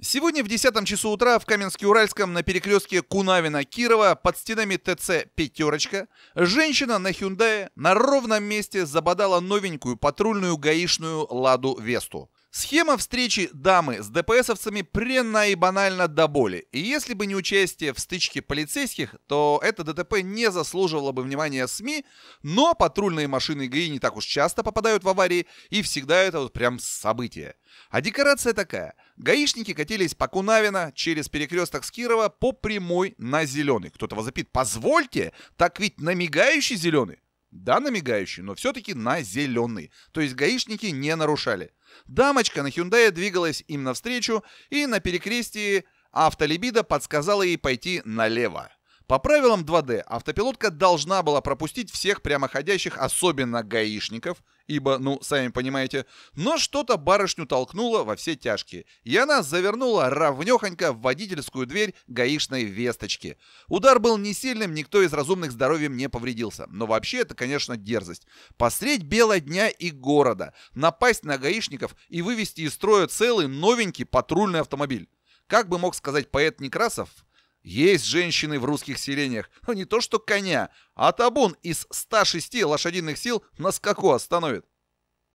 Сегодня в 10 часу утра в Каменске-Уральском на перекрестке Кунавина-Кирова под стенами ТЦ «Пятерочка» женщина на Hyundai на ровном месте забодала новенькую патрульную гаишную «Ладу Весту». Схема встречи дамы с ДПСовцами и банально до боли. И если бы не участие в стычке полицейских, то это ДТП не заслуживало бы внимания СМИ, но патрульные машины ГАИ не так уж часто попадают в аварии, и всегда это вот прям событие. А декорация такая. Гаишники катились по Кунавина через перекресток с Кирова по прямой на зеленый. Кто-то возопит, позвольте, так ведь намигающий зеленый. Да, на мигающий, но все-таки на зеленый. То есть гаишники не нарушали. Дамочка на Hyundai двигалась им навстречу, и на перекрестии автолибида подсказала ей пойти налево. По правилам 2D автопилотка должна была пропустить всех прямоходящих, особенно гаишников, ибо, ну, сами понимаете, но что-то барышню толкнуло во все тяжкие, и она завернула равнёхонько в водительскую дверь гаишной весточки. Удар был не сильным, никто из разумных здоровьем не повредился, но вообще это, конечно, дерзость. Посредь бела дня и города, напасть на гаишников и вывести из строя целый новенький патрульный автомобиль. Как бы мог сказать поэт Некрасов, есть женщины в русских селениях, но ну, не то что коня, а табун из 106 лошадиных сил на скаку остановит.